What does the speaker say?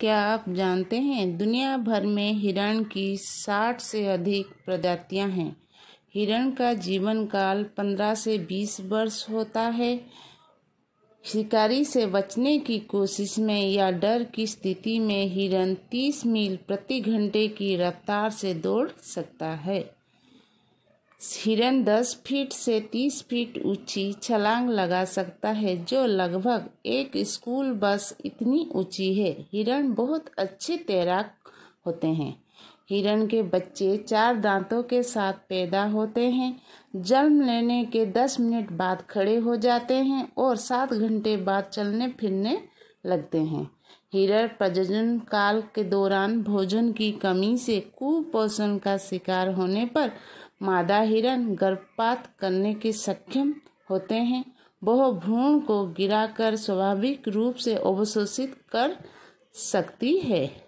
क्या आप जानते हैं दुनिया भर में हिरण की 60 से अधिक प्रजातियां हैं हिरण का जीवन काल 15 से 20 वर्ष होता है शिकारी से बचने की कोशिश में या डर की स्थिति में हिरण 30 मील प्रति घंटे की रफ्तार से दौड़ सकता है हिरन 10 फीट से 30 फीट ऊंची छलांग लगा सकता है जो लगभग एक स्कूल बस इतनी ऊंची है हिरन बहुत अच्छे तैराक होते हैं हिरन के बच्चे चार दांतों के साथ पैदा होते हैं जन्म लेने के दस मिनट बाद खड़े हो जाते हैं और सात घंटे बाद चलने फिरने लगते हैं हिरण प्रजनन काल के दौरान भोजन की कमी से कुपोषण का शिकार होने पर मादा हिरण गर्भपात करने के सक्षम होते हैं वह भ्रूण को गिराकर स्वाभाविक रूप से अवशोषित कर सकती है